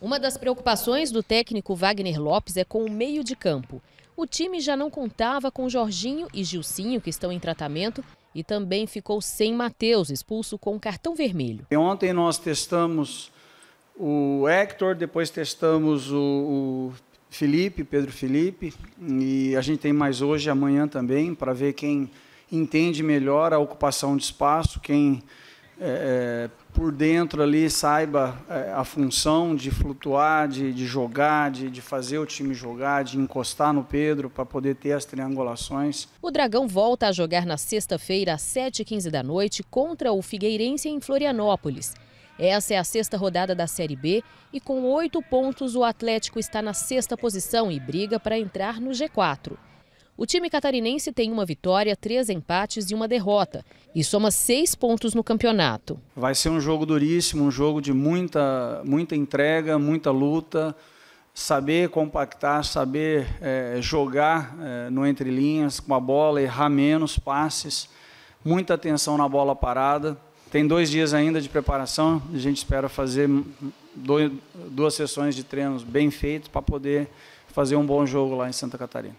Uma das preocupações do técnico Wagner Lopes é com o meio de campo. O time já não contava com Jorginho e Gilcinho, que estão em tratamento, e também ficou sem Matheus, expulso com cartão vermelho. Ontem nós testamos o Hector, depois testamos o Felipe, Pedro Felipe, e a gente tem mais hoje e amanhã também para ver quem entende melhor a ocupação de espaço, quem é, é, por dentro ali saiba é, a função de flutuar, de, de jogar, de, de fazer o time jogar, de encostar no Pedro para poder ter as triangulações. O Dragão volta a jogar na sexta-feira, às 7h15 da noite, contra o Figueirense em Florianópolis. Essa é a sexta rodada da Série B e com oito pontos o Atlético está na sexta posição e briga para entrar no G4. O time catarinense tem uma vitória, três empates e uma derrota e soma seis pontos no campeonato. Vai ser um jogo duríssimo, um jogo de muita, muita entrega, muita luta, saber compactar, saber é, jogar é, no entre linhas com a bola, errar menos passes, muita atenção na bola parada. Tem dois dias ainda de preparação, a gente espera fazer dois, duas sessões de treinos bem feitos para poder fazer um bom jogo lá em Santa Catarina.